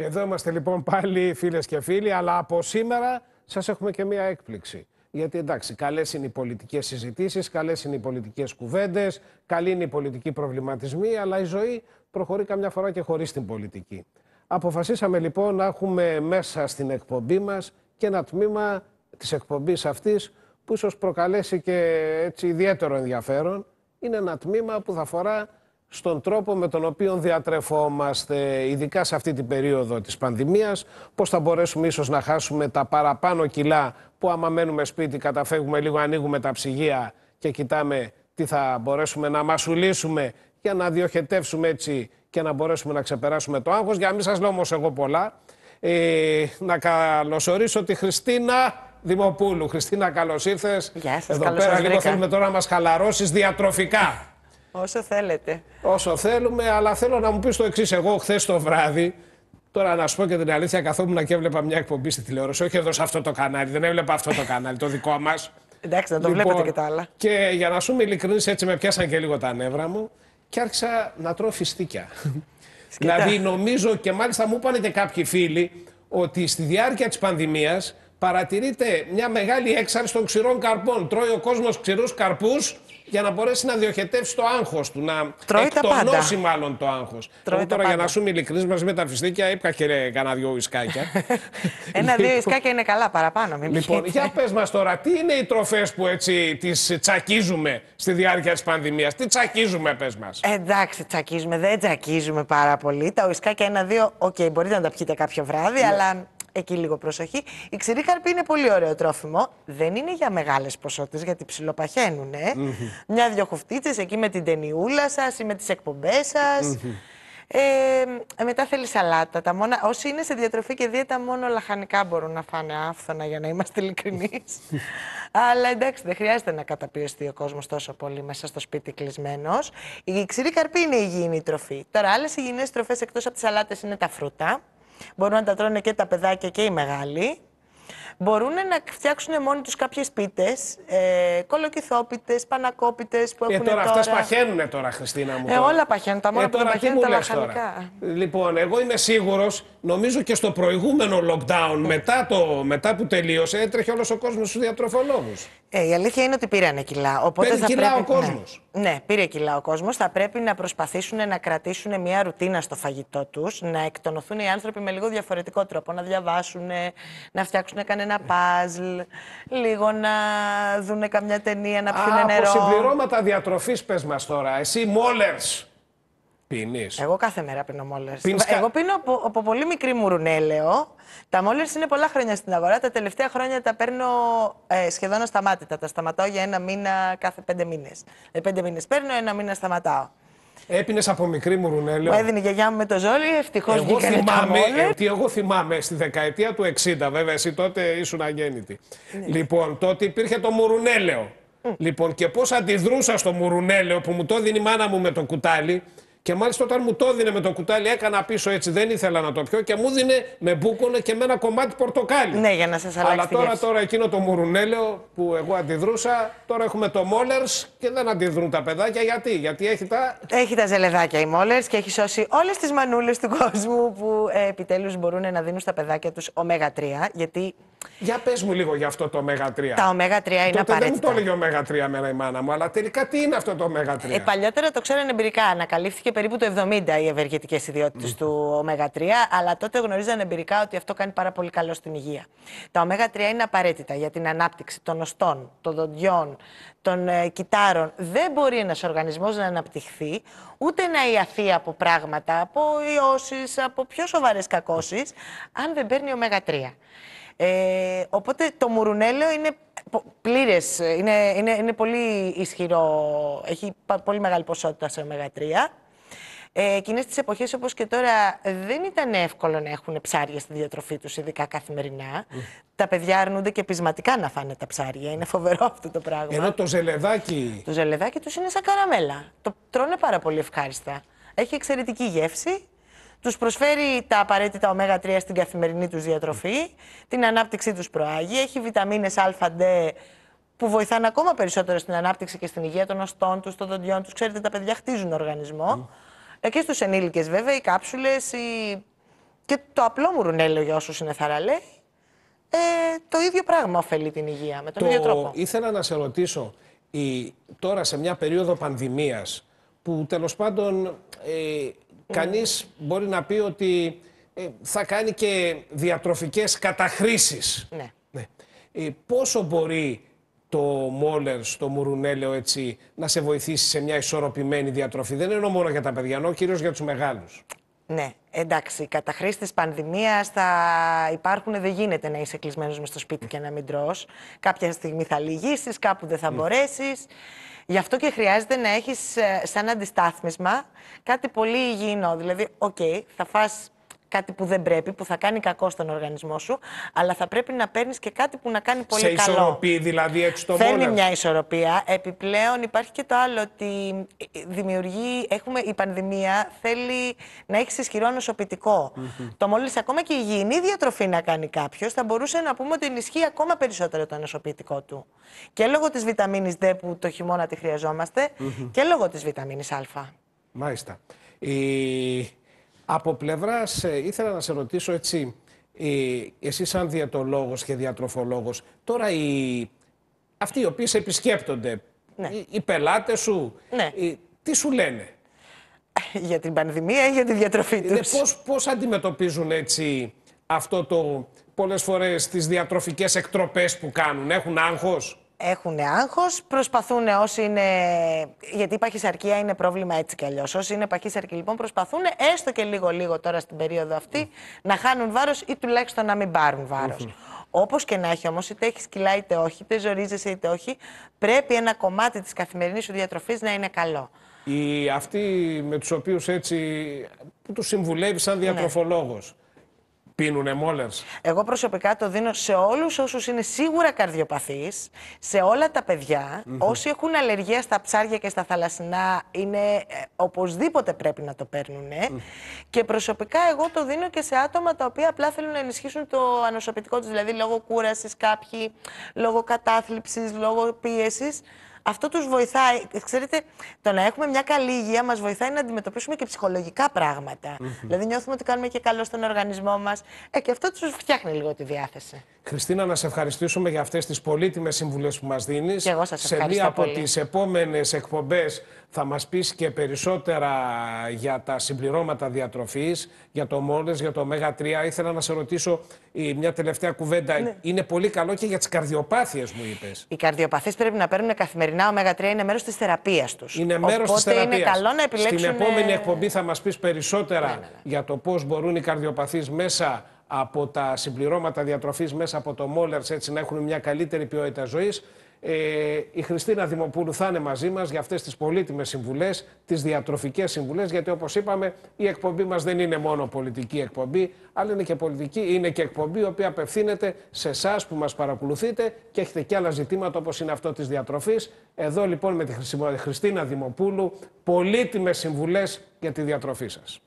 Εδώ είμαστε λοιπόν πάλι φίλες και φίλοι, αλλά από σήμερα σας έχουμε και μία έκπληξη. Γιατί εντάξει, καλές είναι οι πολιτικές συζητήσεις, καλές είναι οι πολιτικές κουβέντες, καλή είναι η πολιτική προβληματισμοί, αλλά η ζωή προχωρεί καμιά φορά και χωρίς την πολιτική. Αποφασίσαμε λοιπόν να έχουμε μέσα στην εκπομπή μας και ένα τμήμα της εκπομπής αυτής που ίσως προκαλέσει και έτσι ιδιαίτερο ενδιαφέρον. Είναι ένα τμήμα που θα αφορά στον τρόπο με τον οποίο διατρεφόμαστε, ειδικά σε αυτή την περίοδο της πανδημίας, πώς θα μπορέσουμε ίσως να χάσουμε τα παραπάνω κιλά που άμα μένουμε σπίτι καταφεύγουμε λίγο, ανοίγουμε τα ψυγεία και κοιτάμε τι θα μπορέσουμε να μασουλήσουμε για να διοχετεύσουμε έτσι και να μπορέσουμε να ξεπεράσουμε το άγχος. Για να μην σας λέω όμως εγώ πολλά, ε, να καλωσορίσω τη Χριστίνα... Δημοπούλου. Χριστίνα, καλώς ήρθες. Γεια σας, Εδώ καλώς πέρα λίγο θέλουμε τώρα να μας χαλαρώσεις διατροφικά. Όσο θέλετε. Όσο θέλουμε, αλλά θέλω να μου πεις το εξής. Εγώ χθες το βράδυ, τώρα να σου πω και την αλήθεια, καθόμουν και έβλεπα μια εκπομπή στη τηλεόραση. Όχι εδώ σε αυτό το κανάλι, δεν έβλεπα αυτό το κανάλι, το δικό μας. Εντάξει, να το βλέπετε λοιπόν, και τα άλλα. Και για να σου είμαι ειλικρινή, έτσι με πιάσαν και λίγο τα νεύρα μου και άρχισα να τρώω φιστίκια. δηλαδή, νομίζω και μάλιστα μου είπαν και κάποιοι φίλοι ότι στη διάρκεια της πανδημίας παρατηρείται μια μεγάλη έξαρση των ξηρών καρπών. Τρώει ο κόσμος ξηρούς καρπούς για να μπορέσει να διοχετεύσει το άγχος του, να Τρώει εκτονώσει μάλλον το άγχος. Τώρα, πάντα. για να σου είμαι ειλικρινής, μαζί με τα φιστίκια είπα και κανένα δυο ουισκακια ενα Ένα-δύο λοιπόν. ουισκάκια είναι καλά, παραπάνω. Μην λοιπόν, για πες μας τώρα, τι είναι οι τροφές που έτσι τις τσακίζουμε στη διάρκεια της πανδημίας. Τι τσακίζουμε, πες μας. Εντάξει, τσακίζουμε, δεν τσακίζουμε πάρα πολύ. Τα ουισκακια ενα ένα-δύο, οκ, okay, μπορείτε να τα πιείτε κάποιο βράδυ, yeah. Ναι. αλλά εκεί λίγο προσοχή. Η ξηρή καρπή είναι πολύ ωραίο τρόφιμο. Δεν είναι για μεγάλες ποσότητες γιατί ψιλοπαχαίνουν. Ε. Μια-δυο χουφτίτσες εκεί με την ταινιούλα σας ή με τις εκπομπές σας. Ε, μετά θέλει σαλάτα. Τα μόνα, όσοι είναι σε διατροφή και δίαιτα, μόνο λαχανικά μπορούν να φάνε άφθονα για να είμαστε ειλικρινείς. Αλλά εντάξει, δεν χρειάζεται να καταπιεστεί ο κόσμος τόσο πολύ μέσα στο σπίτι κλεισμένος. Η ξηρή καρπή είναι υγιεινή τροφή. Τώρα, άλλες υγιεινές τροφές εκτός από τις σαλάτες είναι τα φρούτα. Μπορούν να τα τρώνε και τα παιδάκια και οι μεγάλοι μπορούν να φτιάξουν μόνοι τους κάποιες πίτες, ε, κολοκυθόπιτες, πανακόπιτες που έχουν. Ε, τώρα, τώρα... αυτές παχαίνουν τώρα, Χριστίνα μου. Ε, όλα παχαίνουν. Τα ε, μόνα ε, που τώρα, παχαίνουν τα λαχανικά. Λοιπόν, εγώ είμαι σίγουρος, νομίζω και στο προηγούμενο lockdown, μετά, το, μετά που τελείωσε, έτρεχε όλος ο κόσμος στους διατροφολόγους. Ε, η αλήθεια είναι ότι πήρανε κιλά. Οπότε Πήρε θα κιλά πρέπει... ο κόσμος. Ναι. ναι, πήρε κιλά ο κόσμος. Θα πρέπει να προσπαθήσουν να κρατήσουν μια ρουτίνα στο φαγητό τους, να εκτονωθούν οι άνθρωποι με λίγο διαφορετικό τρόπο, να διαβάσουν, να φτιάξουν κανένα ένα παζλ, λίγο να δούνε καμιά ταινία, να πιούνε νερό. Από συμπληρώματα διατροφής, πες μας τώρα. Εσύ, μόλερ. Πίνεις. Εγώ κάθε μέρα πίνω μόλερ. Εγώ πίνω από, πολύ μικρή μου ρουνέλαιο. Τα μόλερ είναι πολλά χρόνια στην αγορά. Τα τελευταία χρόνια τα παίρνω ε, σχεδόν ασταμάτητα. Τα σταματάω για ένα μήνα κάθε πέντε μήνες. Ε, πέντε μήνες παίρνω, ένα μήνα σταματάω. Έπινες από μικρή μου ρουνέλαιο. έδινε η γιαγιά μου με το ζόλι, ευτυχώς Εγώ θυμάμαι, ότι ε, εγώ θυμάμαι στη δεκαετία του 60, βέβαια, εσύ τότε ήσουν αγέννητη. Ναι. Λοιπόν, τότε υπήρχε το μουρουνέλαιο. Λοιπόν, και πώς αντιδρούσα στο μουρουνέλαιο που μου το δίνει η μάνα μου με το κουτάλι. Και μάλιστα όταν μου το έδινε με το κουτάλι, έκανα πίσω έτσι, δεν ήθελα να το πιω και μου δίνε με μπούκονο και με ένα κομμάτι πορτοκάλι. Ναι, για να σας αλλάξει. Αλλά τώρα, τώρα εκείνο το μουρουνέλαιο που εγώ αντιδρούσα, τώρα έχουμε το μόλερ και δεν αντιδρούν τα παιδάκια. Γιατί, γιατί έχει τα. Έχει τα ζελεδάκια η μόλερ και έχει σώσει όλες τις μανούλες του κόσμου που ε, επιτέλους μπορούν να δίνουν στα παιδάκια τους ω 3. Γιατί για πες μου λίγο για αυτό το Ωμέγα 3. Τα Ωμέγα 3 είναι Τότε απαραίτητα. Δεν μου το έλεγε Ωμέγα 3 μέρα η μάνα μου, αλλά τελικά τι είναι αυτό το Ωμέγα 3. Ε, παλιότερα το ξέρανε εμπειρικά. Ανακαλύφθηκε περίπου το 70 οι ευεργετικές ιδιότητες mm. του Ωμέγα 3, αλλά τότε γνωρίζανε εμπειρικά ότι αυτό κάνει πάρα πολύ καλό στην υγεία. Τα Ωμέγα 3 είναι απαραίτητα για την ανάπτυξη των οστών, των δοντιών, των ε, κυτάρων. Δεν μπορεί ένας οργανισμός να αναπτυχθεί ούτε να ιαθεί από πράγματα, από ιώσεις, από πιο σοβαρές κακώσεις, αν δεν παίρνει Ωμέγα 3. Ε, οπότε το μουρουνέλαιο είναι πλήρες. Ε, είναι, είναι, είναι πολύ ισχυρό. Έχει πολύ μεγάλη ποσότητα σε ω3. Ε, Εκείνες τις εποχές, όπως και τώρα, δεν ήταν εύκολο να έχουν ψάρια στη διατροφή τους ειδικά καθημερινά. Τα παιδιά αρνούνται και πεισματικά να φάνε τα ψάρια. Είναι φοβερό αυτό το πράγμα. ενώ το ζελεδάκι. Το ζελεδάκι τους είναι σαν καραμέλα. Το τρώνε πάρα πολύ ευχάριστα. Έχει εξαιρετική γεύση τους προσφέρει τα απαραιτητα ωμέγα ω3 στην καθημερινή τους διατροφή, την ανάπτυξή τους προάγει, έχει βιταμίνες α, D, που βοηθάνε ακόμα περισσότερο στην ανάπτυξη και στην υγεία των οστών τους, των δοντιών τους. Ξέρετε, τα παιδιά χτίζουν οργανισμό. Mm. Και στους ενήλικες, βέβαια, οι κάψουλες, και το απλό μουρουνέλαιο για όσου είναι θαραλέ, Ε, το ίδιο πράγμα ωφελεί την υγεία με τον ίδιο τρόπο. Ήθελα να σε ρωτήσω, η... τώρα σε μια περίοδο πανδημίας που τέλος πάντων ε, Mm. κανείς μπορεί να πει ότι ε, θα κάνει και διατροφικές καταχρήσεις. Ναι. ναι. Ε, πόσο μπορεί το Μόλερ στο Μουρουνέλαιο έτσι να σε βοηθήσει σε μια ισορροπημένη διατροφή. Δεν εννοώ μόνο για τα παιδιά, εννοώ κυρίως για τους μεγάλους. Ναι, εντάξει. χρήση τη πανδημίας θα υπάρχουν. Δεν γίνεται να είσαι κλεισμένος μες στο σπίτι και να μην τρώ. Κάποια στιγμή θα λυγίσεις, κάπου δεν θα ναι. μπορέσεις. Γι' αυτό και χρειάζεται να έχεις ε, σαν αντιστάθμισμα κάτι πολύ υγιεινό. Δηλαδή, οκ, okay, θα φας κάτι που δεν πρέπει, που θα κάνει κακό στον οργανισμό σου, αλλά θα πρέπει να παίρνεις και κάτι που να κάνει πολύ καλό. Σε ισορροπεί, δηλαδή έξω το Θέλει μια ισορροπία. Επιπλέον υπάρχει και το άλλο ότι ε, ε, δημιουργεί, έχουμε, η πανδημία θέλει να έχεις ισχυρό νοσοποιητικό. Mm -hmm. Το μόλις ακόμα και η υγιεινή διατροφή να κάνει κάποιος, θα μπορούσε να πούμε ότι ενισχύει ακόμα περισσότερο το νοσοποιητικό του. Και λόγω της βιταμίνης D που το χειμώνα τη χρειαζόμαστε mm και λόγω της βιταμίνης Α. Μάλιστα. Η... Από πλευράς, ε, ήθελα να σε ρωτήσω έτσι, εσύ σαν διατολόγος και διατροφολόγος, τώρα οι, αυτοί οι οποίοι σε επισκέπτονται, ναι. οι, πελάτες σου, ναι. τι σου λένε. Για την πανδημία ή για τη διατροφή τους. Πώς πώς, αντιμετωπίζουν έτσι αυτό το πολλές φορές τις διατροφικές εκτροπές που κάνουν. Έχουν άγχος έχουν άγχο, προσπαθούν όσοι είναι. Γιατί η παχυσαρκία είναι πρόβλημα έτσι κι αλλιώς. Όσοι είναι παχύσαρκοι λοιπόν προσπαθούν έστω και λίγο-λίγο τώρα στην περίοδο αυτή να χάνουν βάρος ή τουλάχιστον να μην πάρουν βάρος. Mm Όπως και να έχει όμως, είτε έχεις κιλά είτε όχι, είτε ζορίζεσαι είτε όχι, πρέπει ένα κομμάτι της καθημερινής σου διατροφής να είναι καλό. Οι αυτοί με τους οποίους έτσι. που τους συμβουλεύεις σαν ναι. διατροφολόγος. Πίνουνε μόλερς. Εγώ προσωπικά το δίνω σε όλους όσους είναι σίγουρα καρδιοπαθείς, σε όλα τα παιδιά, όσοι έχουν αλλεργία στα ψάρια και στα θαλασσινά, είναι ε, οπωσδήποτε πρέπει να το παίρνουν. Και προσωπικά εγώ το δίνω και σε άτομα τα οποία απλά θέλουν να ενισχύσουν το ανοσοποιητικό τους, δηλαδή λόγω κούρασης κάποιοι, λόγω κατάθλιψης, λόγω πίεσης αυτό τους βοηθάει. Ξέρετε, το να έχουμε μια καλή υγεία μας βοηθάει να αντιμετωπίσουμε και ψυχολογικά πράγματα. Δηλαδή, νιώθουμε ότι κάνουμε και καλό στον οργανισμό μας. Ε, και αυτό τους φτιάχνει λίγο τη διάθεση. Χριστίνα, να σε ευχαριστήσουμε για αυτές τις πολύτιμες συμβουλές που μας δίνεις. Και εγώ σας ευχαριστώ. Σε μία από τις επόμενες εκπομπές θα μας πεις και περισσότερα για τα συμπληρώματα διατροφής, για το μόλες, για το ωμέγα 3. Ήθελα να σε ρωτήσω μια τελευταία κουβέντα. Ναι. Είναι πολύ καλό και για τις καρδιοπάθειες, μου είπες. Οι καρδιοπαθείς πρέπει να παίρνουν καθημερινά ο ω ω3 είναι μέρος της θεραπείας τους. Είναι μέρος της θεραπεία. Είναι καλό να επιλέξουν. Στην επόμενη ε, εκπομπή θα μας πεις περισσότερα ναι, ναι, ναι. για το πώς μπορούν οι καρδιοπαθείς μέσα από τα συμπληρώματα διατροφής, μέσα από το μόλερ, έτσι να έχουν μια καλύτερη ποιότητα ζωής. Ε, η Χριστίνα Δημοπούλου θα είναι μαζί μας για αυτές τις πολύτιμες συμβουλές, τις διατροφικές συμβουλές, γιατί όπως είπαμε, η εκπομπή μας δεν είναι μόνο πολιτική εκπομπή, αλλά είναι και πολιτική, είναι και εκπομπή η οποία απευθύνεται σε εσάς που μας παρακολουθείτε και έχετε και άλλα ζητήματα όπως είναι αυτό της διατροφής. Εδώ λοιπόν με τη Χριστίνα Δημοπούλου, πολύτιμες συμβουλές για τη διατροφή σας.